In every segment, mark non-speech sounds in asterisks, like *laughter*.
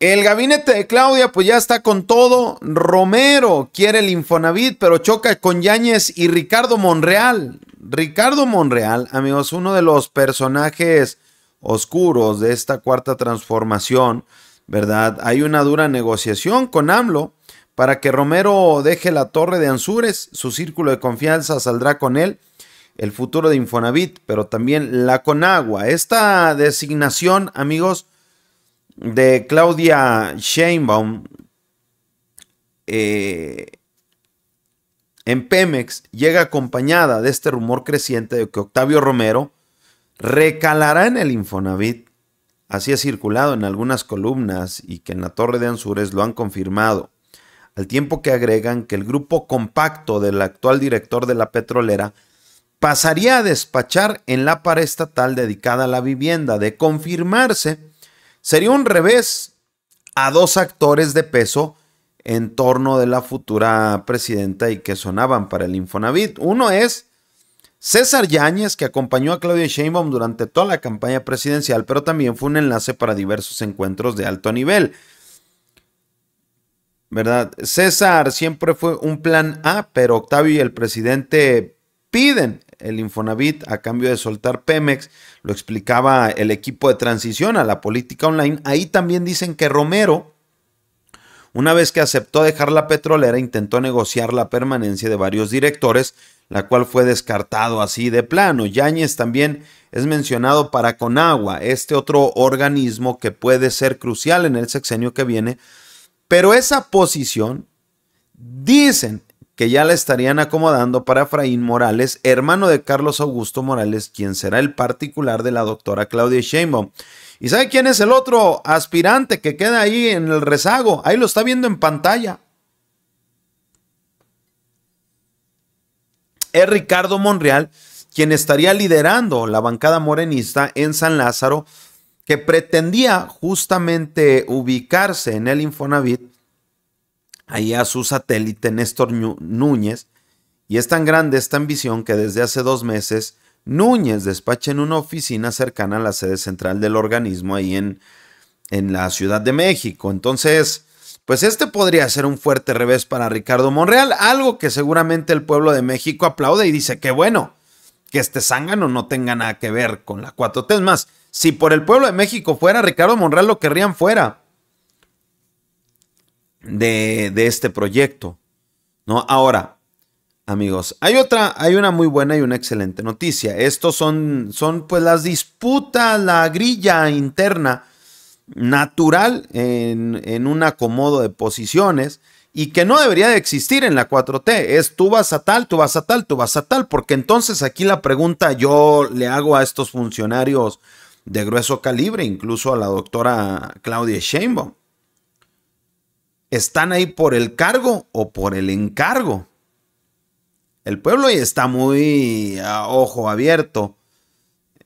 El gabinete de Claudia pues ya está con todo. Romero quiere el Infonavit, pero choca con Yáñez y Ricardo Monreal. Ricardo Monreal, amigos, uno de los personajes oscuros de esta cuarta transformación, ¿verdad? Hay una dura negociación con AMLO para que Romero deje la torre de Ansures. Su círculo de confianza saldrá con él. El futuro de Infonavit, pero también la Conagua. Esta designación, amigos, de Claudia Sheinbaum eh, en Pemex llega acompañada de este rumor creciente de que Octavio Romero recalará en el Infonavit. Así ha circulado en algunas columnas y que en la Torre de Ansures lo han confirmado, al tiempo que agregan que el grupo compacto del actual director de la petrolera pasaría a despachar en la pared estatal dedicada a la vivienda. De confirmarse, Sería un revés a dos actores de peso en torno de la futura presidenta y que sonaban para el Infonavit. Uno es César Yáñez, que acompañó a Claudia Sheinbaum durante toda la campaña presidencial, pero también fue un enlace para diversos encuentros de alto nivel. ¿Verdad? César siempre fue un plan A, pero Octavio y el presidente piden el Infonavit a cambio de soltar Pemex, lo explicaba el equipo de transición a la política online, ahí también dicen que Romero, una vez que aceptó dejar la petrolera, intentó negociar la permanencia de varios directores, la cual fue descartado así de plano. Yáñez también es mencionado para Conagua, este otro organismo que puede ser crucial en el sexenio que viene, pero esa posición, dicen, que ya la estarían acomodando para Fraín Morales, hermano de Carlos Augusto Morales, quien será el particular de la doctora Claudia Sheinbaum. ¿Y sabe quién es el otro aspirante que queda ahí en el rezago? Ahí lo está viendo en pantalla. Es Ricardo Monreal, quien estaría liderando la bancada morenista en San Lázaro, que pretendía justamente ubicarse en el Infonavit ahí a su satélite Néstor Núñez, y es tan grande esta ambición que desde hace dos meses Núñez despacha en una oficina cercana a la sede central del organismo ahí en, en la Ciudad de México. Entonces, pues este podría ser un fuerte revés para Ricardo Monreal, algo que seguramente el pueblo de México aplaude y dice que bueno, que este zángano no tenga nada que ver con la 4T. Es más, si por el pueblo de México fuera, Ricardo Monreal lo querrían fuera de, este proyecto. ¿no? Ahora, amigos, hay otra, hay una muy buena y una excelente noticia. Estos son, son pues las disputas, la grilla interna natural en, en un acomodo de posiciones y que no debería de existir en la 4T. Es tú vas a tal, tú vas a tal, tú vas a tal, porque entonces aquí la pregunta yo le hago a estos funcionarios de grueso calibre, incluso a la doctora Claudia Sheinbaum están ahí por el cargo o por el encargo. El pueblo está muy a ojo abierto,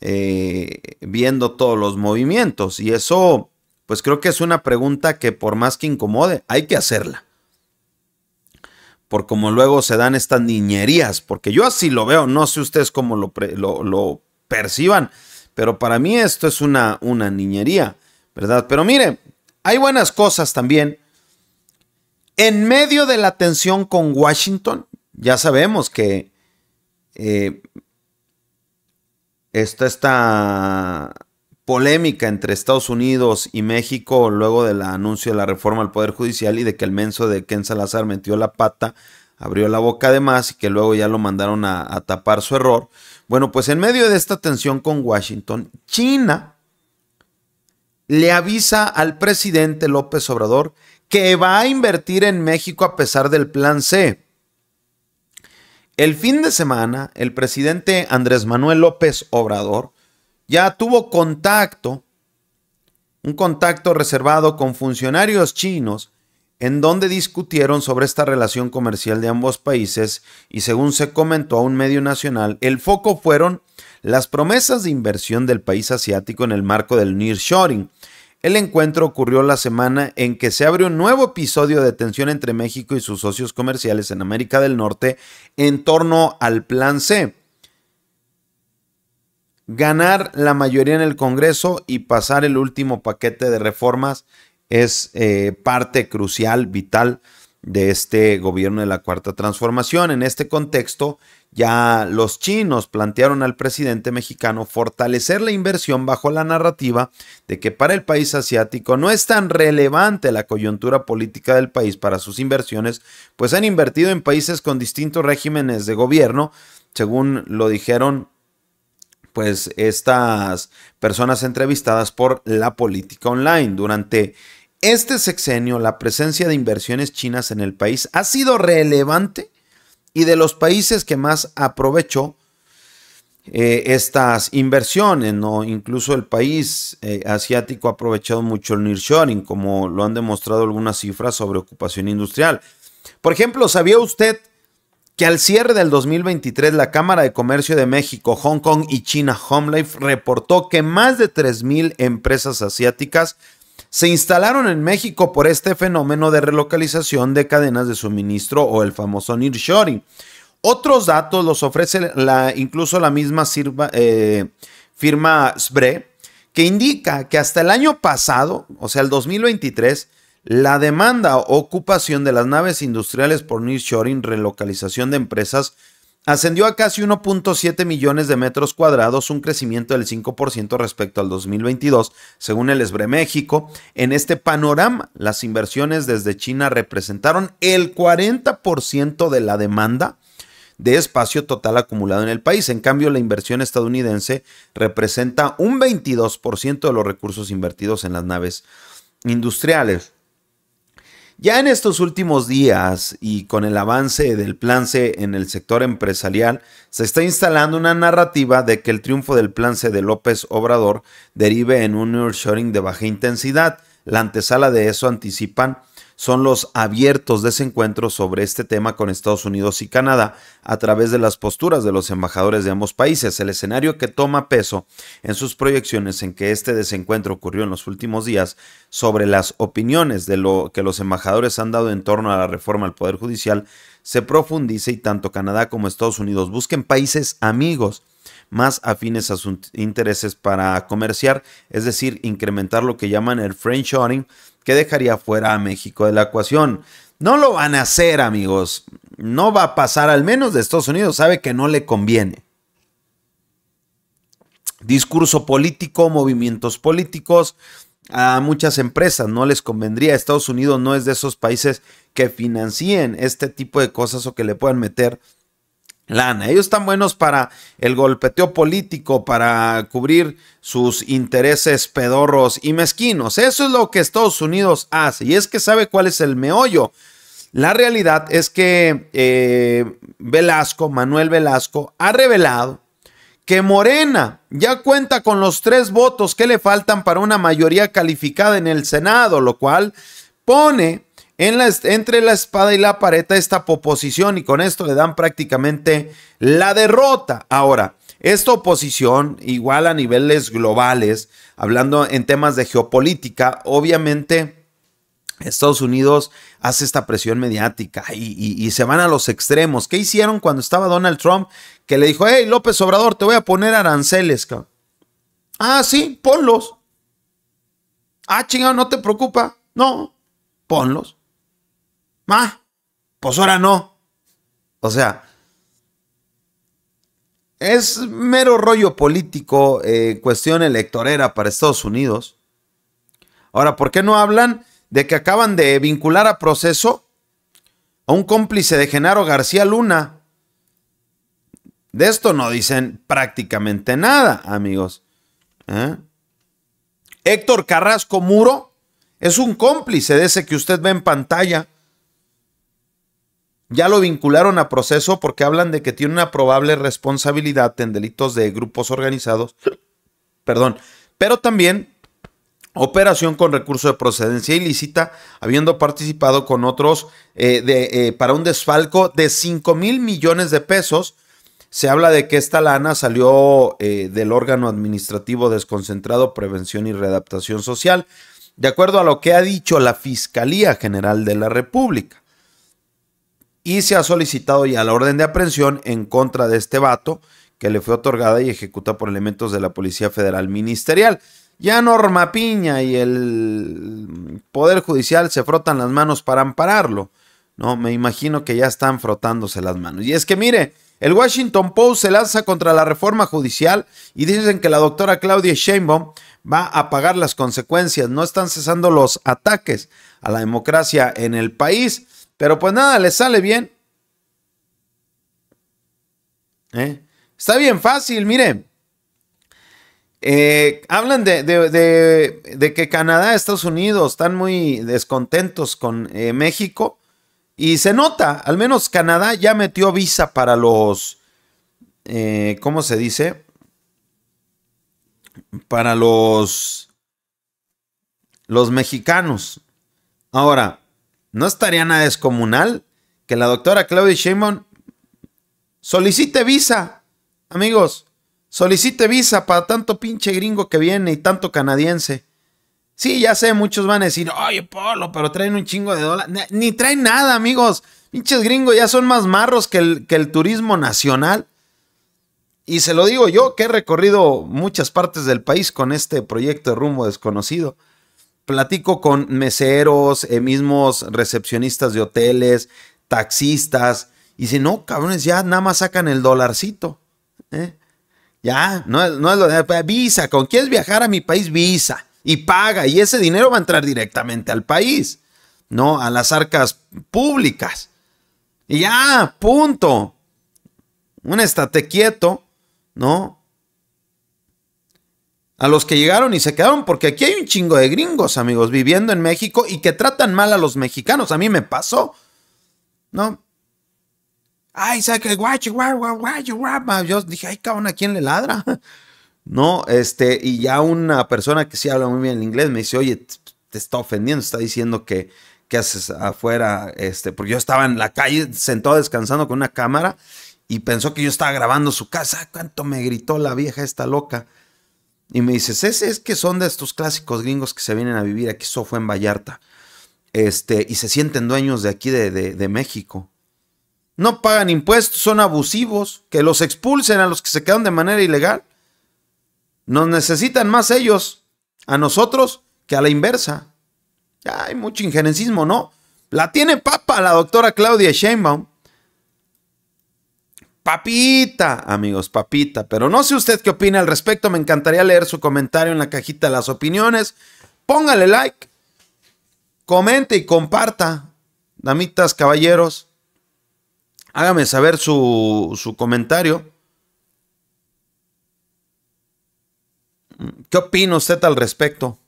eh, viendo todos los movimientos. Y eso, pues creo que es una pregunta que por más que incomode, hay que hacerla. Por como luego se dan estas niñerías, porque yo así lo veo, no sé ustedes cómo lo, perciban, pero para mí esto es una, una niñería, ¿verdad? Pero mire, hay buenas cosas también en medio de la tensión con Washington, ya sabemos que eh, está esta polémica entre Estados Unidos y México luego del anuncio de la reforma al Poder Judicial y de que el menso de Ken Salazar metió la pata, abrió la boca además y que luego ya lo mandaron a, a tapar su error. Bueno, pues en medio de esta tensión con Washington, China le avisa al presidente López Obrador que va a invertir en México a pesar del plan C. El fin de semana, el presidente Andrés Manuel López Obrador ya tuvo contacto, un contacto reservado con funcionarios chinos, en donde discutieron sobre esta relación comercial de ambos países y según se comentó a un medio nacional, el foco fueron las promesas de inversión del país asiático en el marco del nearshoring el encuentro ocurrió la semana en que se abre un nuevo episodio de tensión entre México y sus socios comerciales en América del Norte en torno al Plan C. Ganar la mayoría en el Congreso y pasar el último paquete de reformas es eh, parte crucial, vital de este gobierno de la Cuarta Transformación. En este contexto, ya los chinos plantearon al presidente mexicano fortalecer la inversión bajo la narrativa de que para el país asiático no es tan relevante la coyuntura política del país para sus inversiones, pues han invertido en países con distintos regímenes de gobierno, según lo dijeron pues estas personas entrevistadas por la política online durante este sexenio la presencia de inversiones chinas en el país ha sido relevante y de los países que más aprovechó eh, estas inversiones, ¿no? Incluso el país eh, asiático ha aprovechado mucho el nearshoring, como lo han demostrado algunas cifras sobre ocupación industrial. Por ejemplo, ¿sabía usted que al cierre del 2023 la Cámara de Comercio de México, Hong Kong y China Homelife reportó que más de 3.000 empresas asiáticas se instalaron en México por este fenómeno de relocalización de cadenas de suministro o el famoso nearshoring. Otros datos los ofrece incluso la misma eh, firma SBRE, que indica que hasta el año pasado, o sea, el 2023, la demanda o ocupación de las naves industriales por nearshoring, relocalización de empresas, ascendió a casi 1.7 millones de metros cuadrados, un crecimiento del 5% respecto al 2022, según el Esbre México. En este panorama, las inversiones desde China representaron el 40% de la demanda de espacio total acumulado en el país. En cambio, la inversión estadounidense representa un 22% de los recursos invertidos en las naves industriales. Ya en estos últimos días y con el avance del Plan C en el sector empresarial, se está instalando una narrativa de que el triunfo del Plan C de López Obrador derive en un nearshoring de baja intensidad. La antesala de eso anticipan son los abiertos desencuentros sobre este tema con Estados Unidos y Canadá a través de las posturas de los embajadores de ambos países. El escenario que toma peso en sus proyecciones en que este desencuentro ocurrió en los últimos días sobre las opiniones de lo que los embajadores han dado en torno a la reforma al Poder Judicial se profundice y tanto Canadá como Estados Unidos busquen países amigos más afines a sus intereses para comerciar, es decir, incrementar lo que llaman el friendshoring, que dejaría fuera a México de la ecuación. No lo van a hacer, amigos. No va a pasar, al menos de Estados Unidos sabe que no le conviene. Discurso político, movimientos políticos, a muchas empresas no les convendría. Estados Unidos no es de esos países que financien este tipo de cosas o que le puedan meter lana. Ellos están buenos para el golpeteo político, para cubrir sus intereses pedorros y mezquinos. Eso es lo que Estados Unidos hace. Y es que sabe cuál es el meollo. La realidad es que eh, Velasco, Manuel Velasco, ha revelado que Morena ya cuenta con los tres votos que le faltan para una mayoría calificada en el Senado, lo cual pone entre la espada y la pared esta oposición y con esto le dan prácticamente la derrota. Ahora, esta oposición, igual a niveles globales, hablando en temas de geopolítica, obviamente Estados Unidos hace esta presión mediática y, se van a los extremos. ¿Qué hicieron cuando estaba Donald Trump que le dijo, hey López Obrador, te voy a poner aranceles? Ah, sí, ponlos. Ah, chingado, no te preocupa. No, ponlos ma, pues ahora no. O sea, es mero rollo político, eh, cuestión electorera para Estados Unidos. Ahora, ¿por qué no hablan de que acaban de vincular a proceso a un cómplice de Genaro García Luna? De esto no dicen prácticamente nada, amigos. ¿eh? Héctor Carrasco Muro es un cómplice de ese que usted ve en pantalla. Ya lo vincularon a proceso porque hablan de que tiene una probable responsabilidad en delitos de grupos organizados. Perdón. Pero también operación con recurso de procedencia ilícita, habiendo participado con otros eh, de, eh, para un desfalco de 5 mil millones de pesos. Se habla de que esta lana salió eh, del órgano administrativo desconcentrado Prevención y Readaptación Social, de acuerdo a lo que ha dicho la Fiscalía General de la República y se ha solicitado ya la orden de aprehensión en contra de este vato que le fue otorgada y ejecuta por elementos de la Policía Federal Ministerial. Ya Norma Piña y el Poder Judicial se frotan las manos para ampararlo. No, me imagino que ya están frotándose las manos. Y es que mire, el Washington Post se lanza contra la reforma judicial y dicen que la doctora Claudia Sheinbaum va a pagar las consecuencias. No están cesando los ataques a la democracia en el país. Pero pues nada, le sale bien. ¿Eh? Está bien fácil, miren. Eh, hablan de, que Canadá, Estados Unidos están muy descontentos con eh, México. Y se nota, al menos Canadá ya metió visa para los, ¿cómo se dice? Para los, los mexicanos. Ahora, no estaría nada descomunal que la doctora Claudia Sheinbaum solicite visa, amigos, solicite visa para tanto pinche gringo que viene y tanto canadiense. Sí, ya sé, muchos van a decir, oye, Polo, pero traen un chingo de dólares. Ni, traen nada, amigos. Pinches gringos ya son más marros que el turismo nacional. Y se lo digo yo, que he recorrido muchas partes del país con este proyecto de rumbo desconocido platico con meseros, eh, mismos recepcionistas de hoteles, taxistas, y si no, cabrones, ya nada más sacan el dolarcito. ¿eh? Ya, no, no es lo de eh, pues, visa, con es viajar a mi país, visa, y paga, y ese dinero va a entrar directamente al país, no a las arcas públicas. Y ya, punto. Un estate quieto, ¿no? a los que llegaron y se quedaron, porque aquí hay un chingo de gringos, amigos, viviendo en México y que tratan mal a los mexicanos. A mí me pasó, ¿no? Ay, ¿sabes qué? Guacho, guacho, guacho, Yo dije, ay, cabrón, ¿a quién le ladra? *laughs* No, este, y ya una persona que sí habla muy bien el inglés me dice, oye, te está ofendiendo, está diciendo que, qué haces afuera, este, porque yo estaba en la calle sentado descansando con una cámara y pensó que yo estaba grabando su casa. ¿Cuánto me gritó la vieja esta loca? Y me dices, es, es que son de estos clásicos gringos que se vienen a vivir aquí, eso fue en Vallarta. Este, y se sienten dueños de aquí de, México. No pagan impuestos, son abusivos, que los expulsen a los que se quedan de manera ilegal. Nos necesitan más ellos, a nosotros, que a la inversa. Ya hay mucho injerencismo, ¿no? La tiene papa la doctora Claudia Sheinbaum. Papita, amigos, papita. Pero no sé usted qué opina al respecto. Me encantaría leer su comentario en la cajita de las opiniones. Póngale like, comente y comparta. Damitas, caballeros, hágame saber su, su comentario. ¿Qué opina usted al respecto?